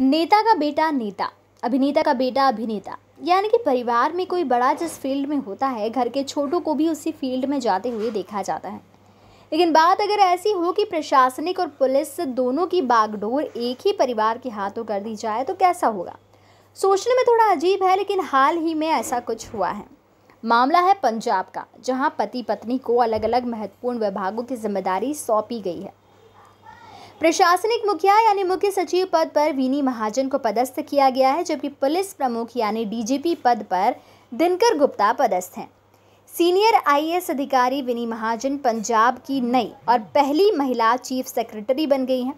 नेता का बेटा नेता अभिनेता का बेटा अभिनेता यानी कि परिवार में कोई बड़ा जिस फील्ड में होता है घर के छोटों को भी उसी फील्ड में जाते हुए देखा जाता है लेकिन बात अगर ऐसी हो कि प्रशासनिक और पुलिस दोनों की बागडोर एक ही परिवार के हाथों कर दी जाए तो कैसा होगा सोचने में थोड़ा अजीब है लेकिन हाल ही में ऐसा कुछ हुआ है मामला है पंजाब का जहां पति पत्नी को अलग अलग महत्वपूर्ण विभागों की जिम्मेदारी सौंपी गई है प्रशासनिक मुखिया यानी मुख्य सचिव पद पर विनी महाजन को पदस्थ किया गया है जबकि पुलिस प्रमुख यानी डीजीपी पद पर दिनकर गुप्ता पदस्थ हैं सीनियर आईएएस अधिकारी विनी महाजन पंजाब की नई और पहली महिला चीफ सेक्रेटरी बन गई हैं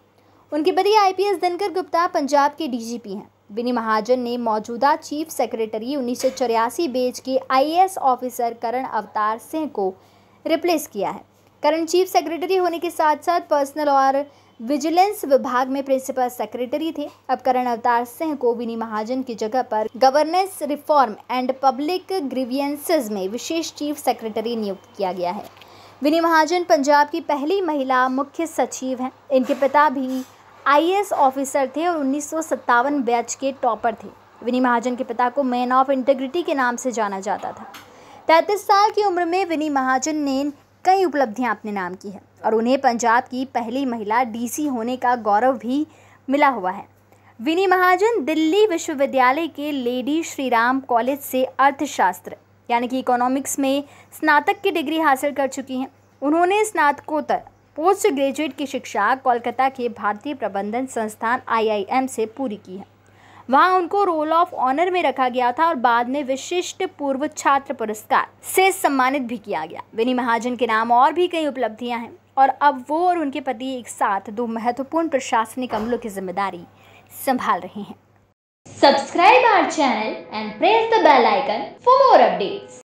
उनके पति आईपीएस दिनकर गुप्ता पंजाब के डीजीपी हैं विनी महाजन ने मौजूदा चीफ सेक्रेटरी उन्नीस सौ बेच के आईएएस ऑफिसर करण अवतार सिंह को रिप्लेस किया है करंट चीफ सेक्रेटरी होने के साथ साथ पर्सनल और विजिलेंस विभाग में प्रिंसिपल सेक्रेटरी थे अब करण अवतार सिंह को विनी महाजन की जगह पर governance reform and public grievances में विशेष चीफ सेक्रेटरी नियुक्त किया गया है विनी महाजन पंजाब की पहली महिला मुख्य सचिव हैं इनके पिता भी आईएएस ऑफिसर थे और उन्नीस बैच के टॉपर थे विनी महाजन के पिता को मैन ऑफ इंटेग्रिटी के नाम से जाना जाता था तैंतीस साल की उम्र में विनी महाजन ने कई उपलब्धियां अपने नाम की है और उन्हें पंजाब की पहली महिला डीसी होने का गौरव भी मिला हुआ है विनी महाजन दिल्ली विश्वविद्यालय के लेडी श्रीराम कॉलेज से अर्थशास्त्र यानी कि इकोनॉमिक्स में स्नातक की डिग्री हासिल कर चुकी हैं उन्होंने स्नातकोत्तर पोस्ट ग्रेजुएट की शिक्षा कोलकाता के भारतीय प्रबंधन संस्थान आईआईएम से पूरी की है वहाँ उनको रोल ऑफ ऑनर में रखा गया था और बाद में विशिष्ट पूर्व छात्र पुरस्कार से सम्मानित भी किया गया विनी महाजन के नाम और भी कई उपलब्धियाँ हैं और अब वो और उनके पति एक साथ दो महत्वपूर्ण प्रशासनिक अमलों की जिम्मेदारी संभाल रहे हैं subscribe our channel and press the bell icon for more updates